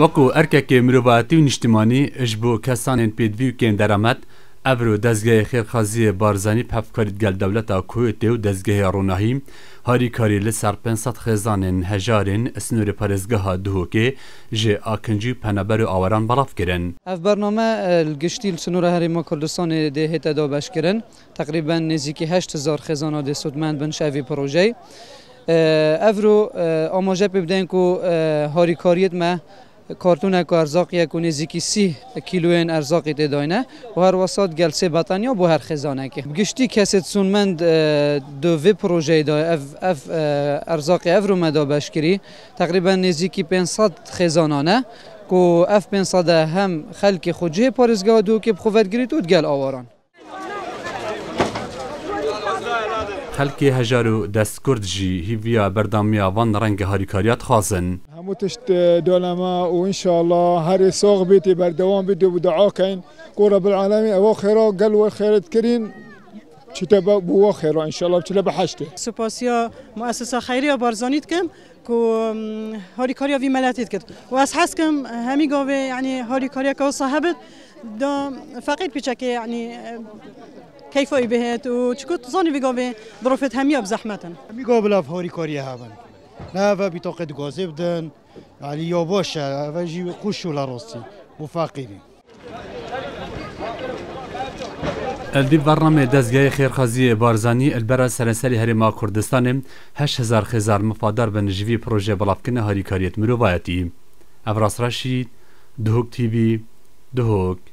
Wekû erkekê mirovatî û niştimanî ji bo kesanên pêdivî û kênderamet, Evro dezgehê xêrxaziyê Barzanî pevkarît gel dewleta Koyetê û dezgehê Ronahî, harîkarî li ser 500 xêzanên hejarên snorê parêzgeha Duhokê ji akincî peneber û aweran belav kirin. Ev bername e, giştî li sinora Herêma Kurdistanê dê hête dabeşkirin, teqrîben nêzîkî 8 hezar xêzana dê sudmend bin şevî projeyê. افرو آماده ببدن که هاری کاریت ما کارتون کو ارزاقی نزیکی نزدیکی سی کیلوین ارزاقی تداینه و هر وسط گلسه بطنیا با بو هر خزانه که گشتی کسید سونمند دو وی پروژه دای اف, اف ارزاق افرو مدا بشکری تقریبا نزدیکی 500 خزانانه که اف 500 هم خلک خوجه پارزگاه دو که بخوفت گری گل آواران خلکی هەژار و دەستکرد ژی هیڤیا بەردامیاوان ڕەنگە هەریکاریات خازن هەموو تشت دولما و انشاءالله هر سۆغ بیتی بردوان بیدی و دعا کن رب العالمی او دعاکەین گۆرە بالعالمی ئەوە خێرا گەل وە خێرتکردین چتە بووە خێرا انشاءله چلە بەحشتێ سوپاسیا مؤسسە خەیریا بارزانیت کەم و هاریکاریا وی ملتید کرد و از حس کم همی گاوه یعنی ینی هاریکاریەکە و صاحبت دوم فقير بيشكي يعني كيف بهت وشكوت زوني بيقو بظروفت هامية بزحمة بيقو بلا فوري كوريا هابن نافا بطاقة غوزي بدن يعني يوبوشا فاجي قوشو لاروسي وفاقيرين الدی برنامه دزگاه خیرخوازی بارزانی البرا سرسری هریما کردستان 8000 خزار مفادر به نجوی پروژه بلافکن هاریکاریت مروایتی افراس رشید دهوک تیوی دهوک